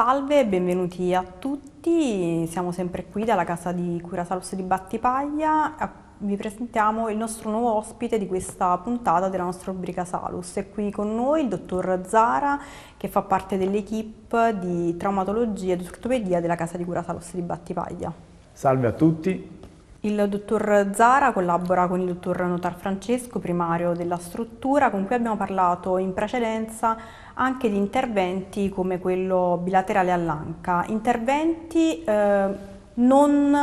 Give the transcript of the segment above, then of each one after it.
Salve benvenuti a tutti, siamo sempre qui dalla casa di Cura Salus di Battipaglia, vi presentiamo il nostro nuovo ospite di questa puntata della nostra rubrica Salus. È qui con noi il dottor Zara che fa parte dell'equipe di traumatologia ed ortopedia della casa di Cura Salus di Battipaglia. Salve a tutti, il dottor Zara collabora con il dottor Notar Francesco, primario della struttura, con cui abbiamo parlato in precedenza anche di interventi come quello bilaterale all'anca, interventi eh, non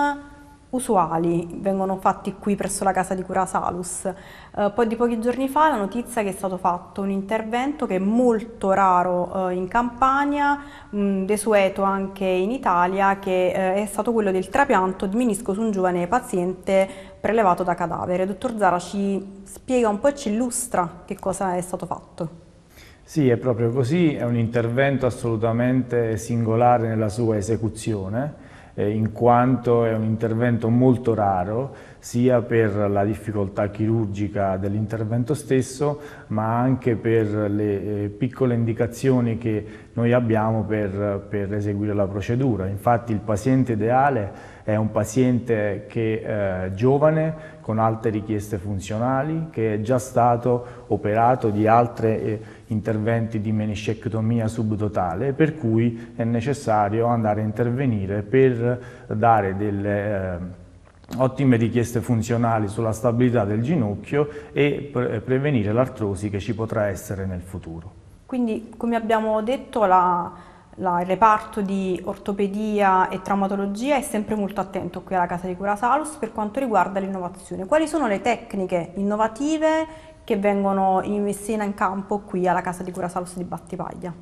usuali, vengono fatti qui presso la casa di cura Salus. Eh, poi di pochi giorni fa la notizia è che è stato fatto un intervento che è molto raro eh, in Campania, mh, mm, desueto anche in Italia, che eh, è stato quello del trapianto di menisco su un giovane paziente prelevato da cadavere. Dottor Zara ci spiega un po' e ci illustra che cosa è stato fatto. Sì, è proprio così, è un intervento assolutamente singolare nella sua esecuzione eh, in quanto è un intervento molto raro sia per la difficoltà chirurgica dell'intervento stesso ma anche per le eh, piccole indicazioni che noi abbiamo per, per eseguire la procedura. Infatti il paziente ideale è un paziente che è eh, giovane, con alte richieste funzionali, che è già stato operato di altri eh, interventi di meniscectomia subtotale, per cui è necessario andare a intervenire per dare delle eh, ottime richieste funzionali sulla stabilità del ginocchio e prevenire l'artrosi che ci potrà essere nel futuro. Quindi, come abbiamo detto, la la, il reparto di ortopedia e traumatologia è sempre molto attento qui alla casa di cura Salus per quanto riguarda l'innovazione. Quali sono le tecniche innovative che vengono messe in campo qui alla casa di cura Salus di Battipaglia?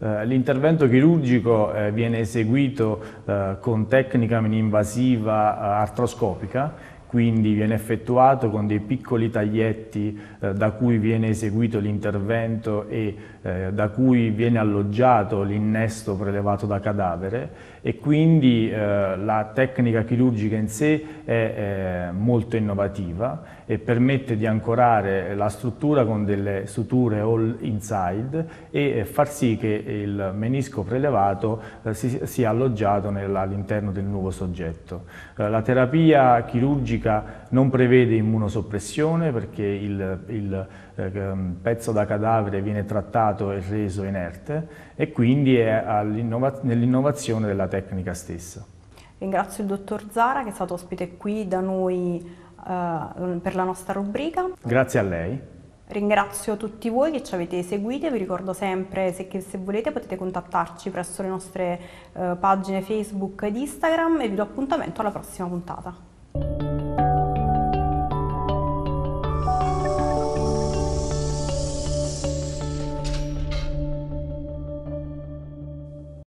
Eh, l'intervento chirurgico eh, viene eseguito eh, con tecnica mini-invasiva artroscopica quindi viene effettuato con dei piccoli taglietti eh, da cui viene eseguito l'intervento e eh, da cui viene alloggiato l'innesto prelevato da cadavere e quindi eh, la tecnica chirurgica in sé è eh, molto innovativa e permette di ancorare la struttura con delle suture all inside e eh, far sì che il menisco prelevato eh, sia alloggiato all'interno del nuovo soggetto. la terapia chirurgica chirurgica non prevede immunosoppressione perché il, il eh, pezzo da cadavere viene trattato e reso inerte e quindi è nell'innovazione della tecnica stessa. Ringrazio il dottor Zara che è stato ospite qui da noi eh, per la nostra rubrica. Grazie a lei. Ringrazio tutti voi che ci avete seguito, vi ricordo sempre se, che, se volete potete contattarci presso le nostre eh, pagine Facebook ed Instagram e vi do appuntamento alla prossima puntata.